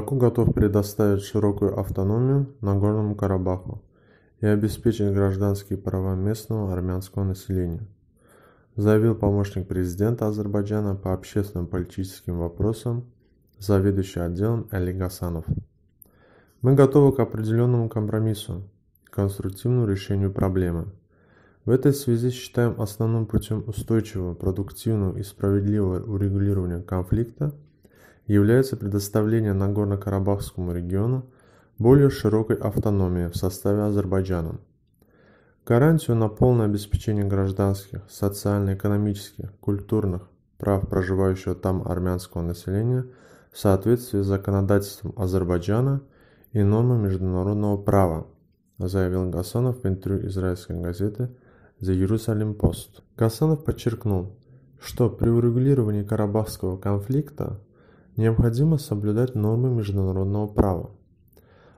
Baku готов предоставить широкую автономию Нагорному Карабаху и обеспечить гражданские права местного армянского населения, заявил помощник президента Азербайджана по общественным политическим вопросам, заведующий отделом Али Гасанов. Мы готовы к определенному компромиссу, конструктивному решению проблемы. В этой связи считаем основным путем устойчивого, продуктивного и справедливого урегулирования конфликта – является предоставление Нагорно-Карабахскому региону более широкой автономии в составе Азербайджана. Гарантию на полное обеспечение гражданских, социально-экономических, культурных прав проживающего там армянского населения в соответствии с законодательством Азербайджана и нормами международного права, заявил Гасанов в интервью израильской газеты The Jerusalem Post. Гасанов подчеркнул, что при урегулировании Карабахского конфликта необходимо соблюдать нормы международного права.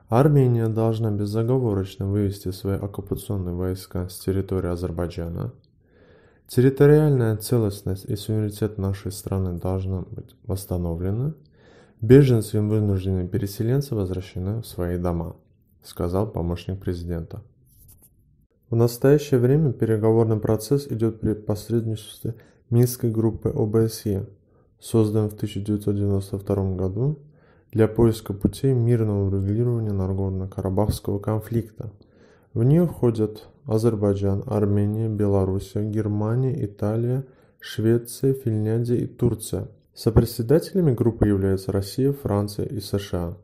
Армения должна безоговорочно вывести свои оккупационные войска с территории Азербайджана. Территориальная целостность и суверенитет нашей страны должна быть восстановлена. Беженцы и вынужденные переселенцы возвращены в свои дома, сказал помощник президента. В настоящее время переговорный процесс идет при посредничестве Минской группы ОБСЕ – создан в 1992 году для поиска путей мирного урегулирования Нагорно-Карабахского конфликта. В нее входят Азербайджан, Армения, Белоруссия, Германия, Италия, Швеция, Финляндия и Турция. Сопредседателями группы являются Россия, Франция и США.